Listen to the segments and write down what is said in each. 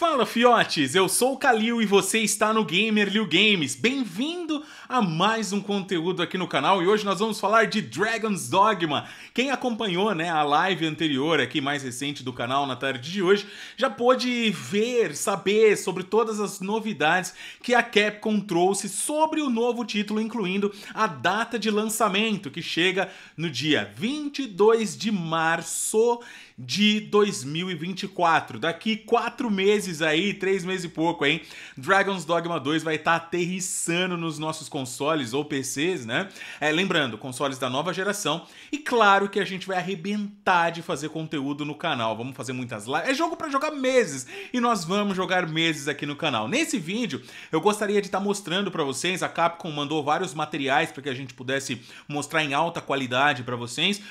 Fala fiotes, eu sou o Kalil e você está no Gamer Liu Games. Bem-vindo a mais um conteúdo aqui no canal e hoje nós vamos falar de Dragon's Dogma. Quem acompanhou, né, a live anterior aqui mais recente do canal na tarde de hoje, já pôde ver, saber sobre todas as novidades que a Capcom trouxe sobre o novo título, incluindo a data de lançamento que chega no dia 22 de março de 2024. Daqui quatro meses aí, três meses e pouco, hein? Dragon's Dogma 2 vai estar tá aterrissando nos nossos consoles ou PCs, né? É, lembrando, consoles da nova geração. E claro que a gente vai arrebentar de fazer conteúdo no canal. Vamos fazer muitas lives. É jogo para jogar meses e nós vamos jogar meses aqui no canal. Nesse vídeo, eu gostaria de estar tá mostrando para vocês. A Capcom mandou vários materiais para que a gente pudesse mostrar em alta qualidade para vocês.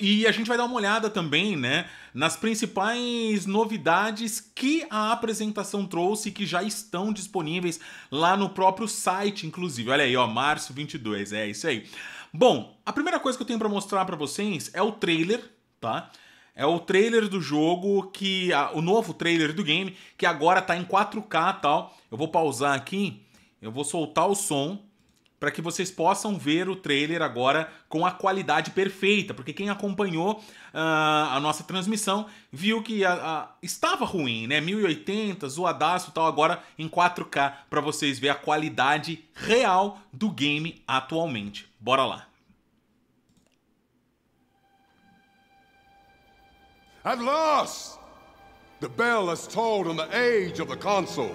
E a gente vai dar uma olhada também, né, nas principais novidades que a apresentação trouxe que já estão disponíveis lá no próprio site, inclusive. Olha aí, ó, março 22, é isso aí. Bom, a primeira coisa que eu tenho para mostrar para vocês é o trailer, tá? É o trailer do jogo que a, o novo trailer do game que agora tá em 4K, tal. Eu vou pausar aqui, eu vou soltar o som para que vocês possam ver o trailer agora com a qualidade perfeita, porque quem acompanhou uh, a nossa transmissão viu que a, a, estava ruim, né? 1080, zoadaço e tal, agora em 4K para vocês ver a qualidade real do game atualmente. Bora lá. At last, the bell has tolled on the age of the console.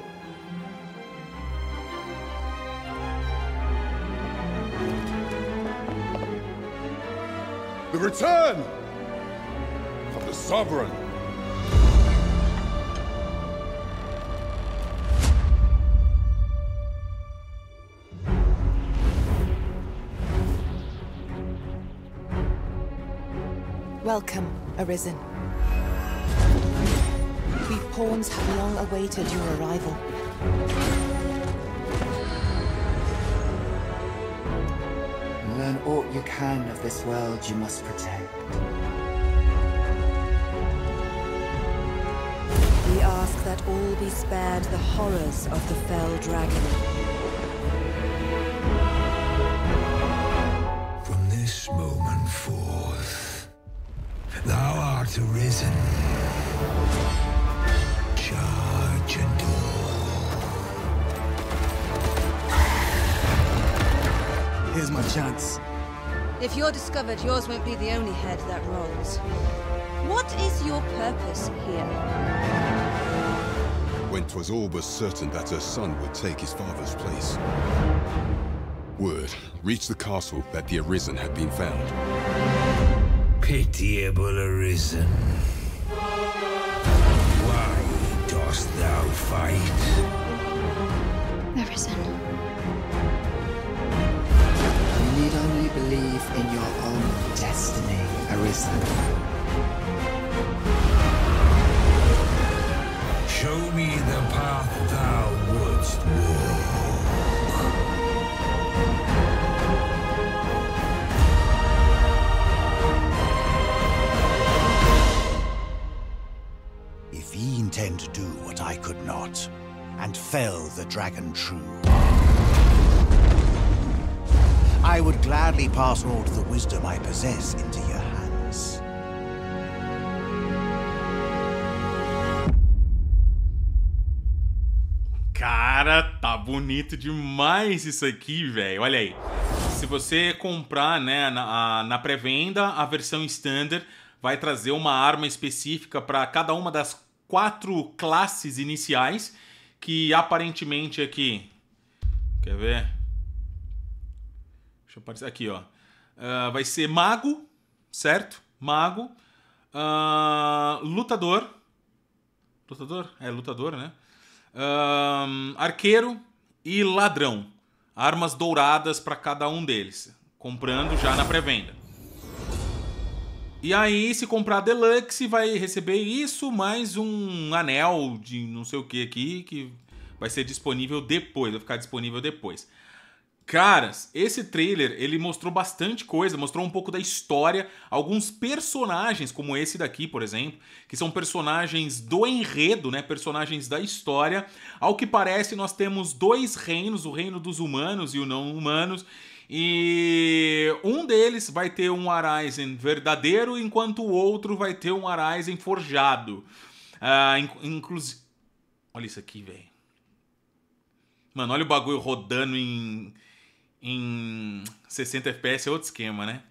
return of the Sovereign. Welcome, Arisen. We pawns have long awaited your arrival. aught you can of this world you must protect. We ask that all be spared the horrors of the fell dragon. From this moment forth, thou art arisen. Charge and all. Here's my chance. If you're discovered, yours won't be the only head that rolls. What is your purpose here? When twas all but certain that her son would take his father's place, word reached the castle that the Arisen had been found. Pitiable Arisen. Why dost thou fight? Arisen. the dragon true. I would gladly pass all the wisdom I possess into your hands. Cara, tá bonito demais isso aqui, velho. Olha aí. Se você comprar né, na, na pré-venda, a versão standard vai trazer uma arma específica para cada uma das quatro classes iniciais que aparentemente aqui. Quer ver? Deixa eu aparecer. Aqui, ó. Uh, vai ser mago, certo? Mago. Uh, lutador. Lutador? É, lutador, né? Uh, arqueiro e ladrão. Armas douradas para cada um deles. Comprando já na pré-venda. E aí, se comprar Deluxe, vai receber isso mais um anel de não sei o que aqui, que vai ser disponível depois, vai ficar disponível depois. Caras, esse trailer ele mostrou bastante coisa, mostrou um pouco da história, alguns personagens, como esse daqui, por exemplo, que são personagens do enredo, né? Personagens da história. Ao que parece, nós temos dois reinos, o reino dos humanos e o não humanos, e um deles vai ter um Arisen verdadeiro, enquanto o outro vai ter um Arisen forjado. Ah, inclusive. Olha isso aqui, velho. Mano, olha o bagulho rodando em, em 60 FPS, é outro esquema, né?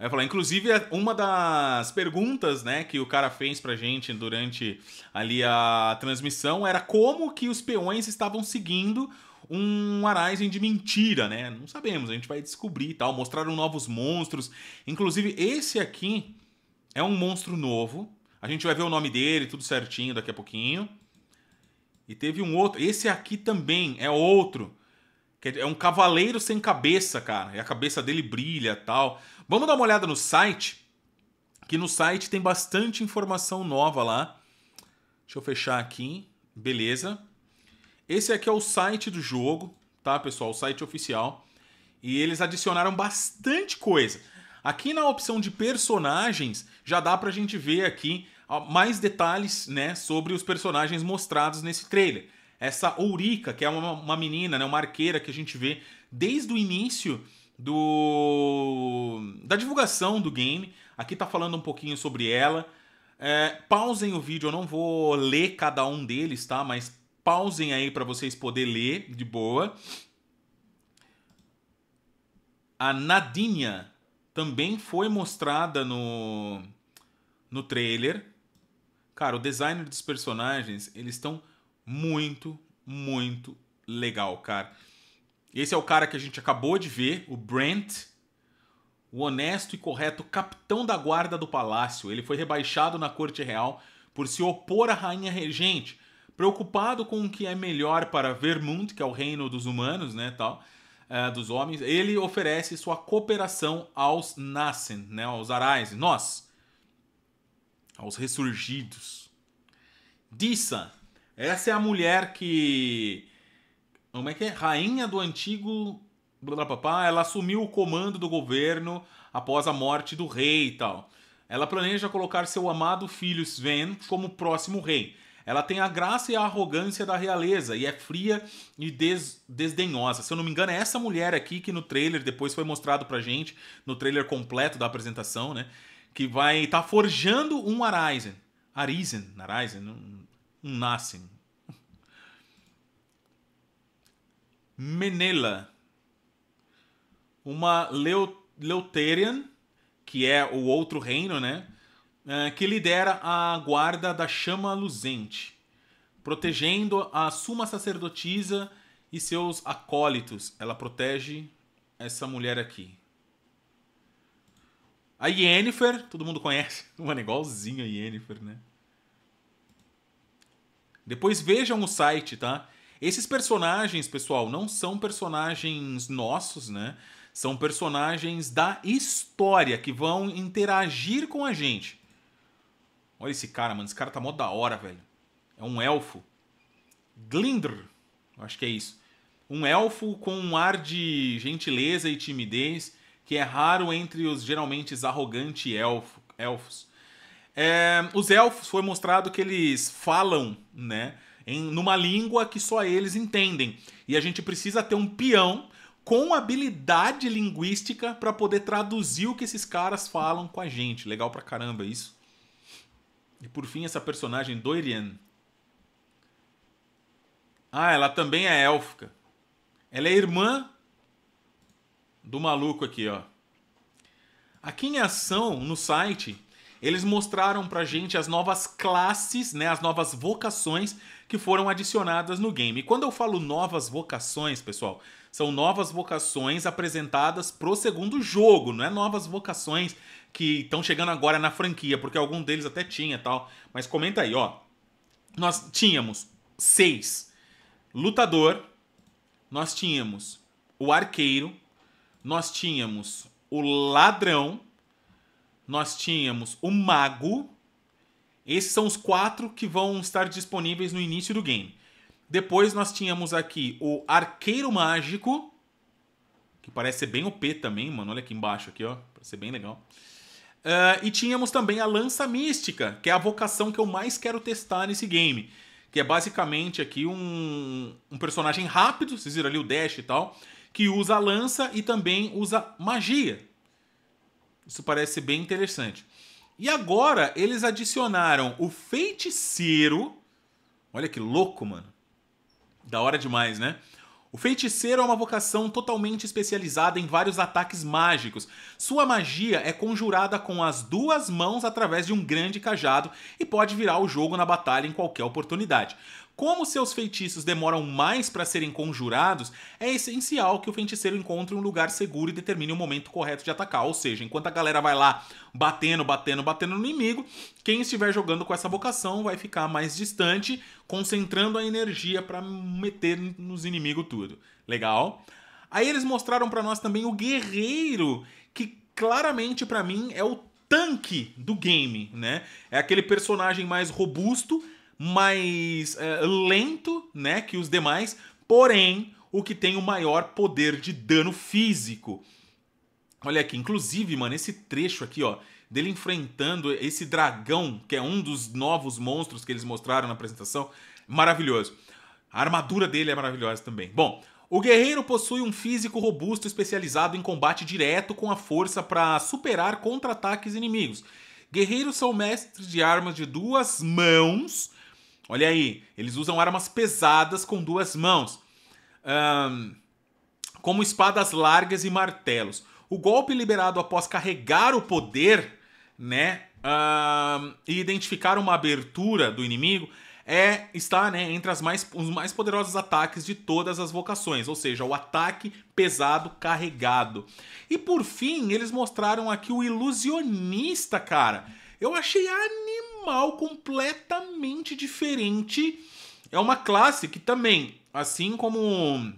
Eu falar, inclusive, é uma das perguntas né, que o cara fez pra gente durante ali a transmissão era como que os peões estavam seguindo um Horizon de mentira, né? Não sabemos, a gente vai descobrir e tal. Mostraram novos monstros. Inclusive, esse aqui é um monstro novo. A gente vai ver o nome dele, tudo certinho daqui a pouquinho. E teve um outro. Esse aqui também é outro. É um cavaleiro sem cabeça, cara. E a cabeça dele brilha tal. Vamos dar uma olhada no site. Que no site tem bastante informação nova lá. Deixa eu fechar aqui. Beleza. Esse aqui é o site do jogo, tá, pessoal? O site oficial. E eles adicionaram bastante coisa. Aqui na opção de personagens, já dá pra gente ver aqui mais detalhes, né, sobre os personagens mostrados nesse trailer. Essa Ourika, que é uma, uma menina, né, uma arqueira que a gente vê desde o início do da divulgação do game. Aqui tá falando um pouquinho sobre ela. É, pausem o vídeo, eu não vou ler cada um deles, tá? Mas pausem aí para vocês poder ler de boa. A Nadinha também foi mostrada no, no trailer. Cara, o design dos personagens, eles estão muito, muito legal, cara. Esse é o cara que a gente acabou de ver, o Brent, o honesto e correto capitão da guarda do palácio. Ele foi rebaixado na corte real por se opor à rainha regente, preocupado com o que é melhor para Vermund, que é o reino dos humanos, né, tal, é, dos homens, ele oferece sua cooperação aos Nascen, né, aos Arais, nós, aos ressurgidos. Dissa, essa é a mulher que, como é que é, rainha do antigo, ela assumiu o comando do governo após a morte do rei e tal. Ela planeja colocar seu amado filho Sven como próximo rei. Ela tem a graça e a arrogância da realeza e é fria e des desdenhosa. Se eu não me engano, é essa mulher aqui que no trailer depois foi mostrado pra gente, no trailer completo da apresentação, né? Que vai estar tá forjando um Arisen. Arisen, Arisen, um, um Nassim. Menela. Uma Leu Leuterian, que é o outro reino, né? Eh, que lidera a guarda da chama luzente, protegendo a suma sacerdotisa e seus acólitos. Ela protege essa mulher aqui. A Yennefer, todo mundo conhece. uma igualzinho a Yennefer, né? Depois vejam o site, tá? Esses personagens, pessoal, não são personagens nossos, né? São personagens da história que vão interagir com a gente. Olha esse cara, mano. Esse cara tá mó da hora, velho. É um elfo. Glindr. Acho que é isso. Um elfo com um ar de gentileza e timidez que é raro entre os geralmente arrogantes elfo, elfos. É, os elfos foi mostrado que eles falam, né? Em, numa língua que só eles entendem. E a gente precisa ter um peão com habilidade linguística para poder traduzir o que esses caras falam com a gente. Legal pra caramba isso. E por fim, essa personagem Doirian. Ah, ela também é élfica. Ela é irmã do maluco aqui, ó. Aqui em ação, no site, eles mostraram pra gente as novas classes, né, as novas vocações que foram adicionadas no game. E quando eu falo novas vocações, pessoal, são novas vocações apresentadas pro segundo jogo, não é novas vocações que estão chegando agora na franquia, porque algum deles até tinha tal. Mas comenta aí, ó. Nós tínhamos seis lutador, nós tínhamos o arqueiro, nós tínhamos o ladrão, nós tínhamos o mago, esses são os quatro que vão estar disponíveis no início do game. Depois nós tínhamos aqui o Arqueiro Mágico, que parece ser bem OP também, mano. Olha aqui embaixo, aqui, ó. Parece ser bem legal. Uh, e tínhamos também a Lança Mística, que é a vocação que eu mais quero testar nesse game. Que é basicamente aqui um, um personagem rápido, vocês viram ali o dash e tal, que usa a lança e também usa magia. Isso parece bem interessante. E agora eles adicionaram o feiticeiro. Olha que louco, mano. Da hora demais, né? O feiticeiro é uma vocação totalmente especializada em vários ataques mágicos. Sua magia é conjurada com as duas mãos através de um grande cajado e pode virar o jogo na batalha em qualquer oportunidade. Como seus feitiços demoram mais para serem conjurados, é essencial que o feiticeiro encontre um lugar seguro e determine o momento correto de atacar. Ou seja, enquanto a galera vai lá batendo, batendo, batendo no inimigo, quem estiver jogando com essa vocação vai ficar mais distante, concentrando a energia para meter nos inimigos tudo. Legal? Aí eles mostraram para nós também o guerreiro, que claramente para mim é o tanque do game, né? É aquele personagem mais robusto mais é, lento né, que os demais, porém o que tem o maior poder de dano físico. Olha aqui, inclusive, mano, esse trecho aqui, ó, dele enfrentando esse dragão, que é um dos novos monstros que eles mostraram na apresentação, maravilhoso. A armadura dele é maravilhosa também. Bom, o guerreiro possui um físico robusto especializado em combate direto com a força para superar contra-ataques inimigos. Guerreiros são mestres de armas de duas mãos Olha aí, eles usam armas pesadas com duas mãos, um, como espadas largas e martelos. O golpe liberado após carregar o poder, né, um, e identificar uma abertura do inimigo é está né, entre as mais, os mais poderosos ataques de todas as vocações, ou seja, o ataque pesado carregado. E por fim, eles mostraram aqui o ilusionista, cara. Eu achei animal animal completamente diferente. É uma classe que também, assim como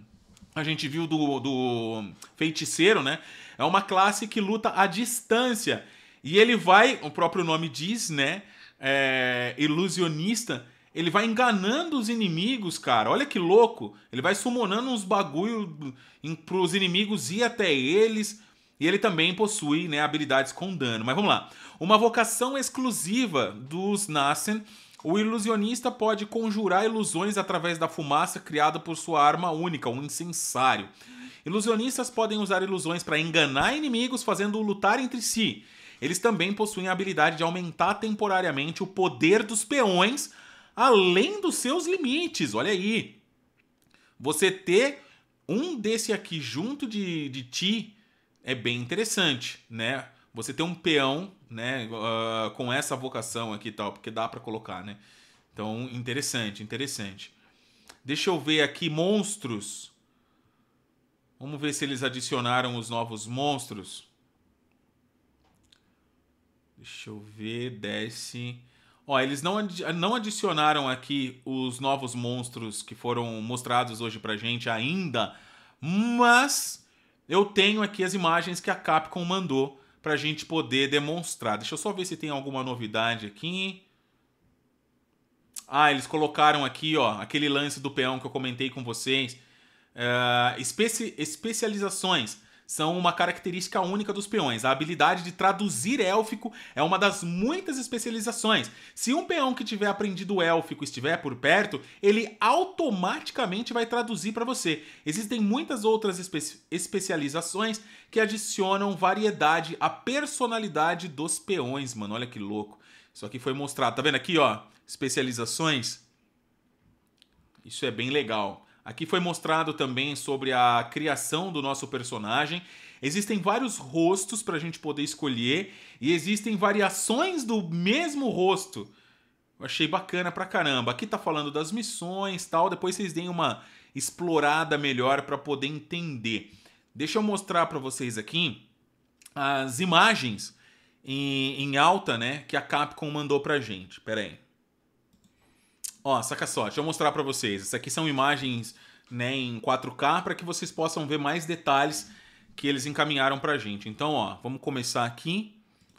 a gente viu do, do feiticeiro, né? É uma classe que luta à distância. E ele vai, o próprio nome diz, né? É, ilusionista. Ele vai enganando os inimigos, cara. Olha que louco. Ele vai summonando uns bagulho hum, pros inimigos ir até eles. E ele também possui né, habilidades com dano. Mas vamos lá. Uma vocação exclusiva dos Nassen o ilusionista pode conjurar ilusões através da fumaça criada por sua arma única, um incensário. Ilusionistas podem usar ilusões para enganar inimigos, fazendo-o lutar entre si. Eles também possuem a habilidade de aumentar temporariamente o poder dos peões, além dos seus limites. Olha aí! Você ter um desse aqui junto de, de ti é bem interessante, né? Você ter um peão, né, uh, com essa vocação aqui e tal, porque dá para colocar, né? Então, interessante, interessante. Deixa eu ver aqui monstros. Vamos ver se eles adicionaram os novos monstros. Deixa eu ver, desce. Ó, eles não, adi não adicionaram aqui os novos monstros que foram mostrados hoje pra gente ainda, mas eu tenho aqui as imagens que a Capcom mandou para a gente poder demonstrar. Deixa eu só ver se tem alguma novidade aqui. Ah, eles colocaram aqui, ó, aquele lance do peão que eu comentei com vocês. Uh, especi especializações são uma característica única dos peões. A habilidade de traduzir élfico é uma das muitas especializações. Se um peão que tiver aprendido élfico estiver por perto, ele automaticamente vai traduzir para você. Existem muitas outras espe especializações que adicionam variedade à personalidade dos peões, mano. Olha que louco. Isso aqui foi mostrado. Tá vendo aqui, ó? Especializações. Isso é bem legal. Aqui foi mostrado também sobre a criação do nosso personagem. Existem vários rostos para a gente poder escolher e existem variações do mesmo rosto. Eu achei bacana pra caramba. Aqui tá falando das missões tal. Depois vocês deem uma explorada melhor para poder entender. Deixa eu mostrar para vocês aqui as imagens em, em, alta, né, que a Capcom mandou pra gente. Pera aí. Ó, saca só, deixa eu mostrar para vocês. Essas aqui são imagens né, em 4K para que vocês possam ver mais detalhes que eles encaminharam pra gente. Então, ó, vamos começar aqui.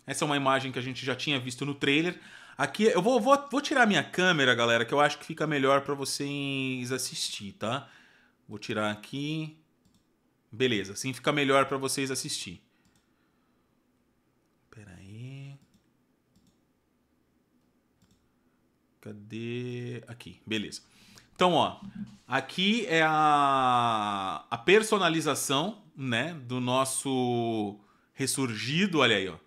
Essa é uma imagem que a gente já tinha visto no trailer. Aqui, eu vou, vou, vou tirar minha câmera, galera, que eu acho que fica melhor para vocês assistir, tá? Vou tirar aqui. Beleza, assim fica melhor para vocês assistir. Cadê? Aqui, beleza. Então, ó, aqui é a, a personalização, né, do nosso ressurgido, olha aí, ó.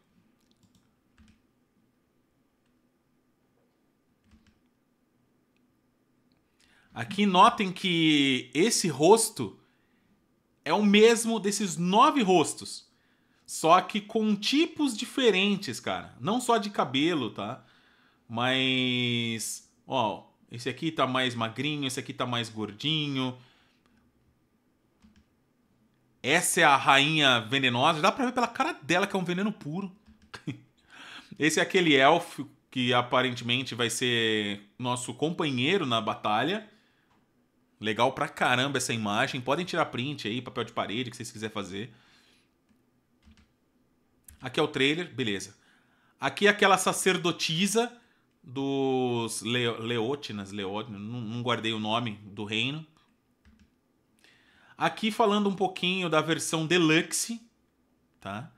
Aqui notem que esse rosto é o mesmo desses nove rostos, só que com tipos diferentes, cara. Não só de cabelo, tá? mas Ó, esse aqui tá mais magrinho, esse aqui tá mais gordinho. Essa é a rainha venenosa. Dá pra ver pela cara dela que é um veneno puro. Esse é aquele elfo que aparentemente vai ser nosso companheiro na batalha. Legal pra caramba essa imagem. Podem tirar print aí, papel de parede, que vocês quiserem fazer. Aqui é o trailer, beleza. Aqui é aquela sacerdotisa dos Leótinas, Leótinas não, não guardei o nome do reino. Aqui falando um pouquinho da versão deluxe, tá?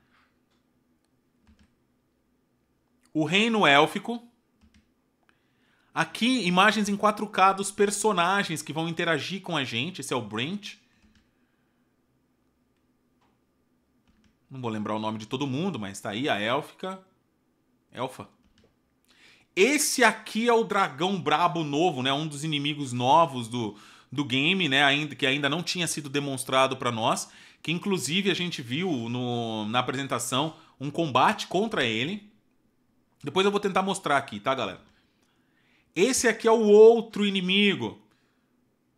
O reino élfico. Aqui, imagens em 4K dos personagens que vão interagir com a gente. Esse é o Brent. Não vou lembrar o nome de todo mundo, mas tá aí a élfica. Elfa. Esse aqui é o dragão brabo novo, né? Um dos inimigos novos do, do game, né? Ainda, que ainda não tinha sido demonstrado para nós. Que inclusive a gente viu no, na apresentação um combate contra ele. Depois eu vou tentar mostrar aqui, tá, galera? Esse aqui é o outro inimigo.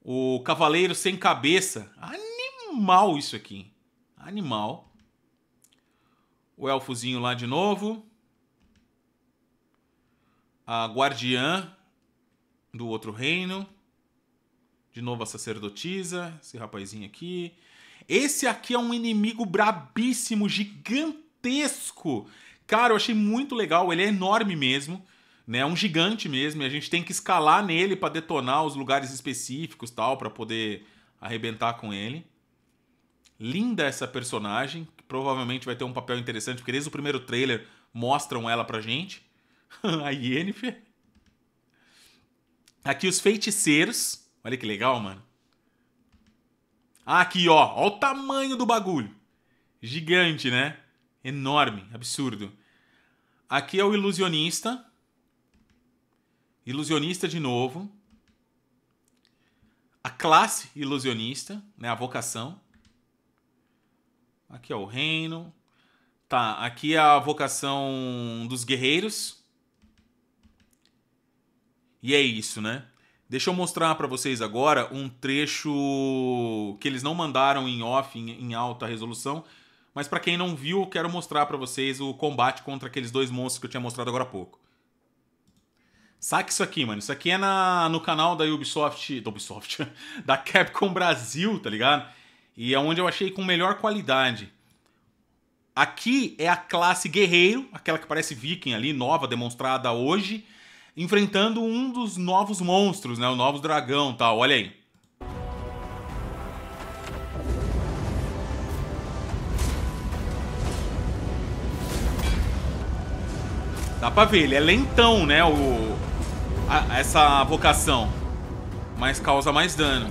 O Cavaleiro Sem Cabeça. Animal isso aqui. Animal. O elfozinho lá de novo a guardiã do outro reino. De novo a sacerdotisa, esse rapazinho aqui. Esse aqui é um inimigo brabíssimo, gigantesco. Cara, eu achei muito legal, ele é enorme mesmo, né? É um gigante mesmo, e a gente tem que escalar nele para detonar os lugares específicos, tal, para poder arrebentar com ele. Linda essa personagem, que provavelmente vai ter um papel interessante, porque desde o primeiro trailer mostram ela pra gente. a Yennefer. Aqui os feiticeiros. Olha que legal, mano. Aqui, ó. Olha o tamanho do bagulho. Gigante, né? Enorme, absurdo. Aqui é o ilusionista. Ilusionista de novo. A classe ilusionista, né? A vocação. Aqui é o reino. Tá, aqui é a vocação dos guerreiros. E é isso, né? Deixa eu mostrar para vocês agora um trecho que eles não mandaram em off, em, alta resolução. Mas para quem não viu, quero mostrar para vocês o combate contra aqueles dois monstros que eu tinha mostrado agora há pouco. Saque isso aqui, mano. Isso aqui é na, no canal da Ubisoft... Da Ubisoft? da Capcom Brasil, tá ligado? E é onde eu achei com melhor qualidade. Aqui é a classe guerreiro, aquela que parece viking ali, nova, demonstrada hoje enfrentando um dos novos monstros, né? O novo dragão tal. Olha aí. Dá pra ver, ele é lentão, né? O, a, essa vocação. Mas causa mais dano.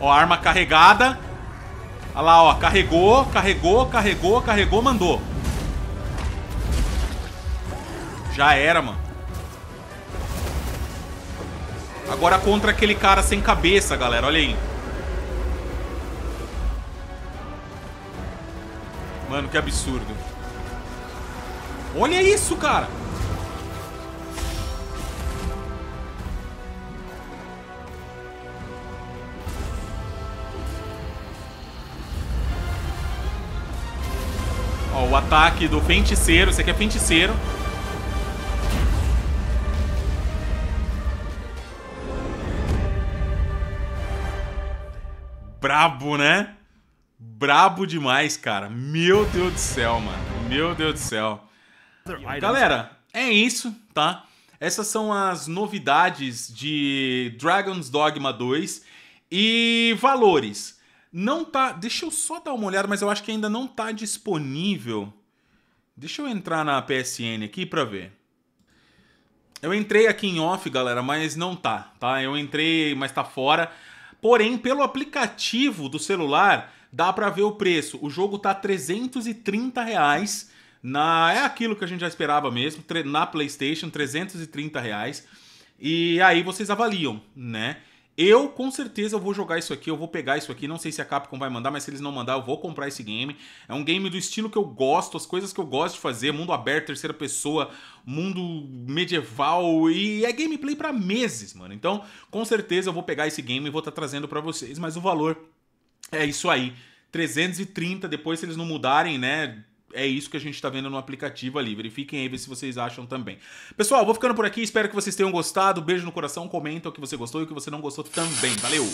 Ó, arma carregada. Olha lá, ó. Carregou, carregou, carregou, carregou, mandou. Já era, mano. Agora contra aquele cara sem cabeça, galera. Olha aí. Mano, que absurdo. Olha isso, cara. o ataque do feiticeiro. Esse aqui é feiticeiro. Brabo, né? Brabo demais, cara. Meu Deus do céu, mano. Meu Deus do céu. Galera, é isso, tá? Essas são as novidades de Dragon's Dogma 2 e valores. Não tá. Deixa eu só dar uma olhada, mas eu acho que ainda não tá disponível. Deixa eu entrar na PSN aqui para ver. Eu entrei aqui em off, galera, mas não tá, tá? Eu entrei, mas tá fora. Porém, pelo aplicativo do celular, dá para ver o preço. O jogo tá 330 reais. Na, é aquilo que a gente já esperava mesmo, na PlayStation, 330 reais. E aí vocês avaliam, né? Eu com certeza eu vou jogar isso aqui, eu vou pegar isso aqui. Não sei se a Capcom vai mandar, mas se eles não mandar, eu vou comprar esse game. É um game do estilo que eu gosto, as coisas que eu gosto de fazer, mundo aberto, terceira pessoa, mundo medieval e é gameplay para meses, mano. Então, com certeza eu vou pegar esse game e vou estar tá trazendo para vocês, mas o valor é isso aí. 330, depois se eles não mudarem, né? é isso que a gente está vendo no aplicativo ali. Verifiquem aí, ver se vocês acham também. Pessoal, vou ficando por aqui. Espero que vocês tenham gostado. Beijo no coração. Comenta o que você gostou e o que você não gostou também. Valeu!